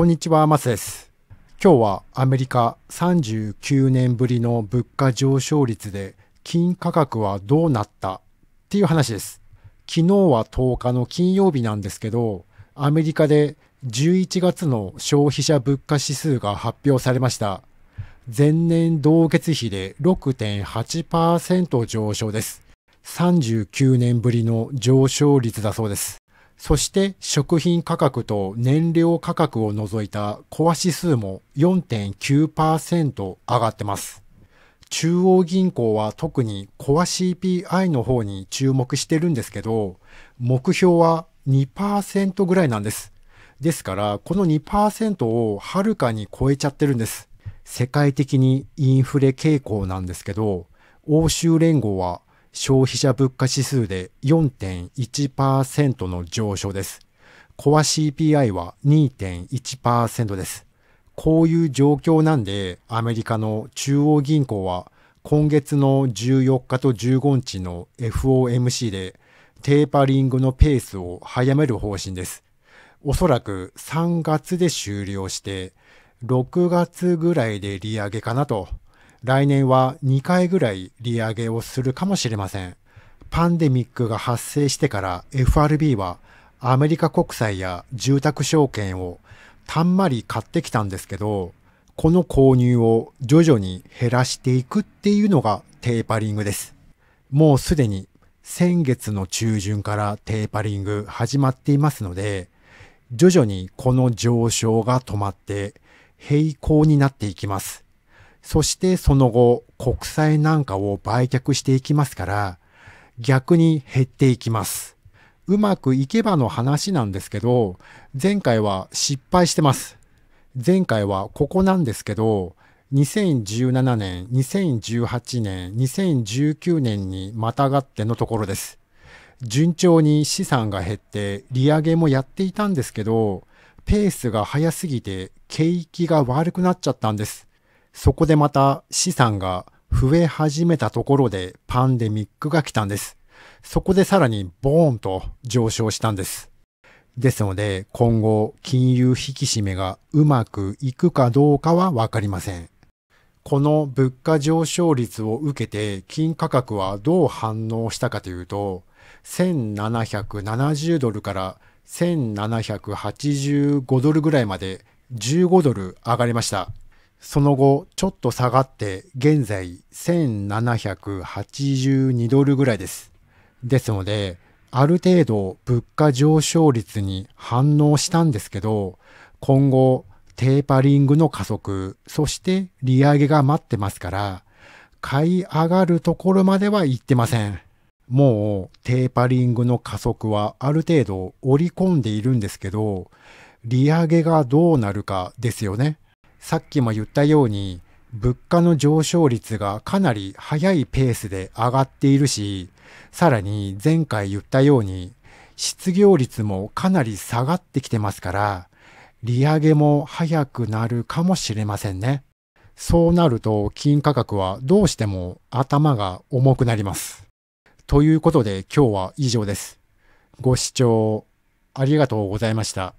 こんにちは、マスです。今日はアメリカ39年ぶりの物価上昇率で金価格はどうなったっていう話です。昨日は10日の金曜日なんですけど、アメリカで11月の消費者物価指数が発表されました。前年同月比で6.8%上昇です。39年ぶりの上昇率だそうです。そして食品価格と燃料価格を除いたコア指数も4.9%上がってます。中央銀行は特にコア CPI の方に注目してるんですけど、目標は2%ぐらいなんです。ですから、この2%をはるかに超えちゃってるんです。世界的にインフレ傾向なんですけど、欧州連合は消費者物価指数で4.1%の上昇です。コア CPI は2.1%です。こういう状況なんで、アメリカの中央銀行は今月の14日と15日の FOMC でテーパリングのペースを早める方針です。おそらく3月で終了して、6月ぐらいで利上げかなと来年は2回ぐらい利上げをするかもしれません。パンデミックが発生してから FRB はアメリカ国債や住宅証券をたんまり買ってきたんですけど、この購入を徐々に減らしていくっていうのがテーパリングです。もうすでに先月の中旬からテーパリング始まっていますので、徐々にこの上昇が止まって平行になっていきます。そしてその後、国債なんかを売却していきますから、逆に減っていきます。うまくいけばの話なんですけど、前回は失敗してます。前回はここなんですけど、2017年、2018年、2019年にまたがってのところです。順調に資産が減って利上げもやっていたんですけど、ペースが早すぎて景気が悪くなっちゃったんです。そこでまた資産が増え始めたところでパンデミックが来たんです。そこでさらにボーンと上昇したんです。ですので今後金融引き締めがうまくいくかどうかはわかりません。この物価上昇率を受けて金価格はどう反応したかというと1770ドルから1785ドルぐらいまで15ドル上がりました。その後、ちょっと下がって、現在1782ドルぐらいです。ですので、ある程度物価上昇率に反応したんですけど、今後、テーパリングの加速、そして利上げが待ってますから、買い上がるところまでは行ってません。もうテーパリングの加速はある程度織り込んでいるんですけど、利上げがどうなるかですよね。さっきも言ったように、物価の上昇率がかなり早いペースで上がっているし、さらに前回言ったように、失業率もかなり下がってきてますから、利上げも早くなるかもしれませんね。そうなると金価格はどうしても頭が重くなります。ということで今日は以上です。ご視聴ありがとうございました。